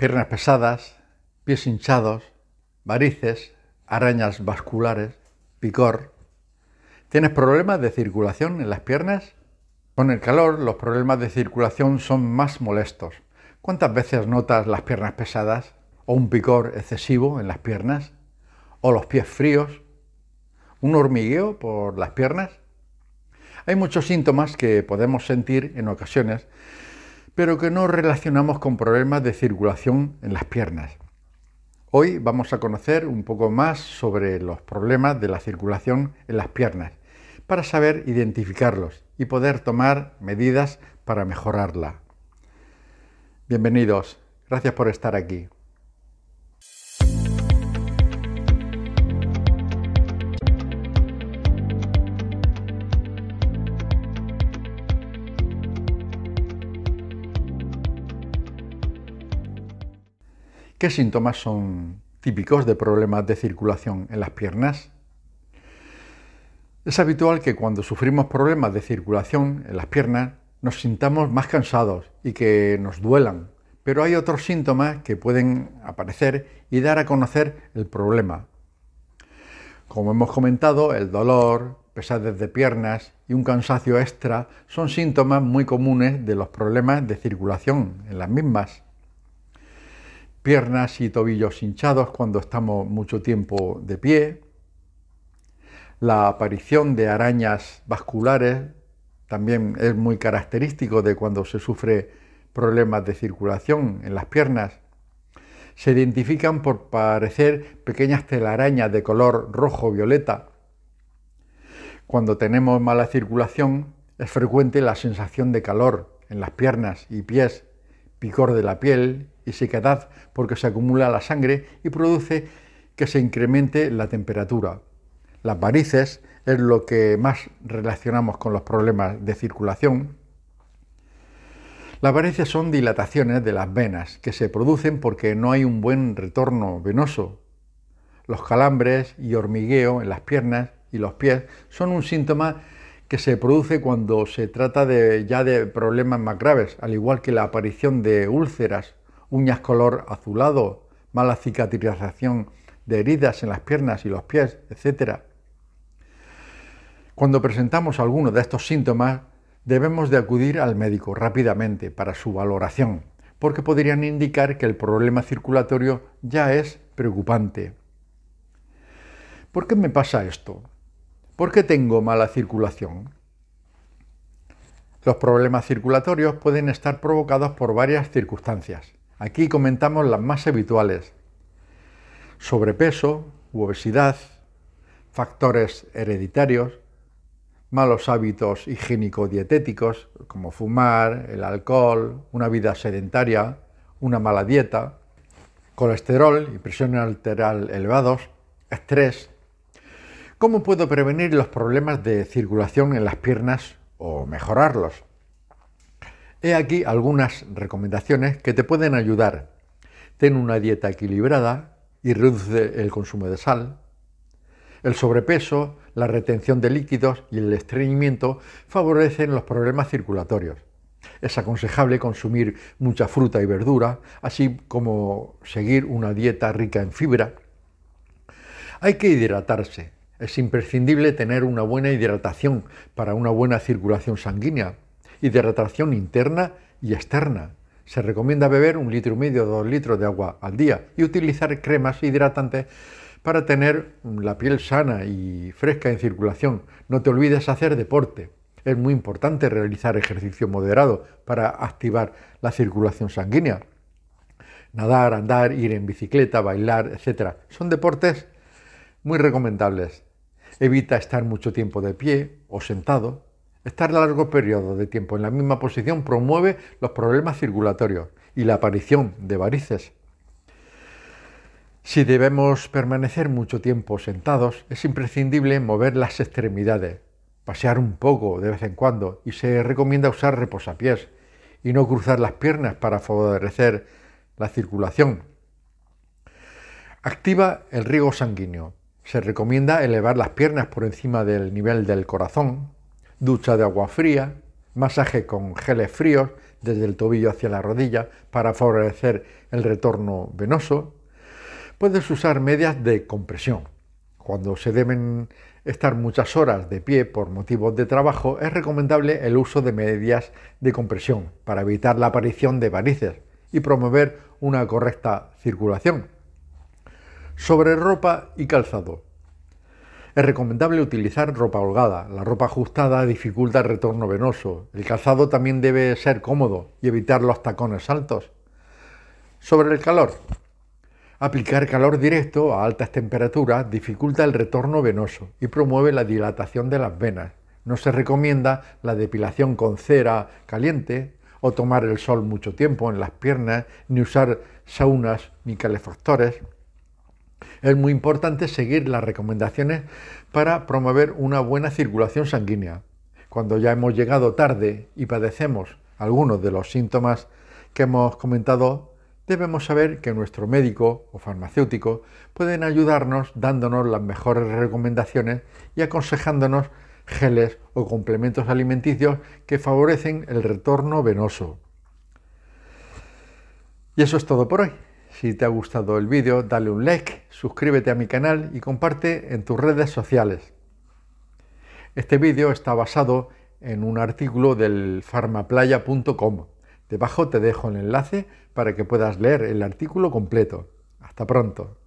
piernas pesadas, pies hinchados, varices, arañas vasculares, picor. ¿Tienes problemas de circulación en las piernas? Con el calor los problemas de circulación son más molestos. ¿Cuántas veces notas las piernas pesadas o un picor excesivo en las piernas? ¿O los pies fríos? ¿Un hormigueo por las piernas? Hay muchos síntomas que podemos sentir en ocasiones pero que no relacionamos con problemas de circulación en las piernas. Hoy vamos a conocer un poco más sobre los problemas de la circulación en las piernas, para saber identificarlos y poder tomar medidas para mejorarla. Bienvenidos, gracias por estar aquí. ¿Qué síntomas son típicos de problemas de circulación en las piernas? Es habitual que cuando sufrimos problemas de circulación en las piernas nos sintamos más cansados y que nos duelan, pero hay otros síntomas que pueden aparecer y dar a conocer el problema. Como hemos comentado, el dolor, pesadez de piernas y un cansancio extra son síntomas muy comunes de los problemas de circulación en las mismas piernas y tobillos hinchados cuando estamos mucho tiempo de pie, la aparición de arañas vasculares también es muy característico de cuando se sufre problemas de circulación en las piernas. Se identifican por parecer pequeñas telarañas de color rojo-violeta. Cuando tenemos mala circulación es frecuente la sensación de calor en las piernas y pies, picor de la piel y porque se acumula la sangre y produce que se incremente la temperatura. Las varices es lo que más relacionamos con los problemas de circulación. Las varices son dilataciones de las venas que se producen porque no hay un buen retorno venoso. Los calambres y hormigueo en las piernas y los pies son un síntoma que se produce cuando se trata ya de problemas más graves, al igual que la aparición de úlceras uñas color azulado, mala cicatrización de heridas en las piernas y los pies, etc. Cuando presentamos alguno de estos síntomas, debemos de acudir al médico rápidamente para su valoración, porque podrían indicar que el problema circulatorio ya es preocupante. ¿Por qué me pasa esto? ¿Por qué tengo mala circulación? Los problemas circulatorios pueden estar provocados por varias circunstancias. Aquí comentamos las más habituales. Sobrepeso u obesidad, factores hereditarios, malos hábitos higiénico-dietéticos, como fumar, el alcohol, una vida sedentaria, una mala dieta, colesterol y presión arterial elevados, estrés. ¿Cómo puedo prevenir los problemas de circulación en las piernas o mejorarlos? He aquí algunas recomendaciones que te pueden ayudar. Ten una dieta equilibrada y reduce el consumo de sal. El sobrepeso, la retención de líquidos y el estreñimiento favorecen los problemas circulatorios. Es aconsejable consumir mucha fruta y verdura, así como seguir una dieta rica en fibra. Hay que hidratarse. Es imprescindible tener una buena hidratación para una buena circulación sanguínea, y de retracción interna y externa. Se recomienda beber un litro y medio o dos litros de agua al día y utilizar cremas hidratantes para tener la piel sana y fresca en circulación. No te olvides hacer deporte. Es muy importante realizar ejercicio moderado para activar la circulación sanguínea. Nadar, andar, ir en bicicleta, bailar, etc. Son deportes muy recomendables. Evita estar mucho tiempo de pie o sentado. Estar largo periodo de tiempo en la misma posición promueve los problemas circulatorios y la aparición de varices. Si debemos permanecer mucho tiempo sentados, es imprescindible mover las extremidades, pasear un poco de vez en cuando y se recomienda usar reposapiés y no cruzar las piernas para favorecer la circulación. Activa el riego sanguíneo. Se recomienda elevar las piernas por encima del nivel del corazón ducha de agua fría, masaje con geles fríos desde el tobillo hacia la rodilla para favorecer el retorno venoso. Puedes usar medias de compresión. Cuando se deben estar muchas horas de pie por motivos de trabajo, es recomendable el uso de medias de compresión para evitar la aparición de varices y promover una correcta circulación. Sobre ropa y calzado. Es recomendable utilizar ropa holgada. La ropa ajustada dificulta el retorno venoso. El calzado también debe ser cómodo y evitar los tacones altos. Sobre el calor. Aplicar calor directo a altas temperaturas dificulta el retorno venoso y promueve la dilatación de las venas. No se recomienda la depilación con cera caliente o tomar el sol mucho tiempo en las piernas, ni usar saunas ni calefactores. Es muy importante seguir las recomendaciones para promover una buena circulación sanguínea. Cuando ya hemos llegado tarde y padecemos algunos de los síntomas que hemos comentado, debemos saber que nuestro médico o farmacéutico pueden ayudarnos dándonos las mejores recomendaciones y aconsejándonos geles o complementos alimenticios que favorecen el retorno venoso. Y eso es todo por hoy. Si te ha gustado el vídeo, dale un like, suscríbete a mi canal y comparte en tus redes sociales. Este vídeo está basado en un artículo del farmaplaya.com. Debajo te dejo el enlace para que puedas leer el artículo completo. Hasta pronto.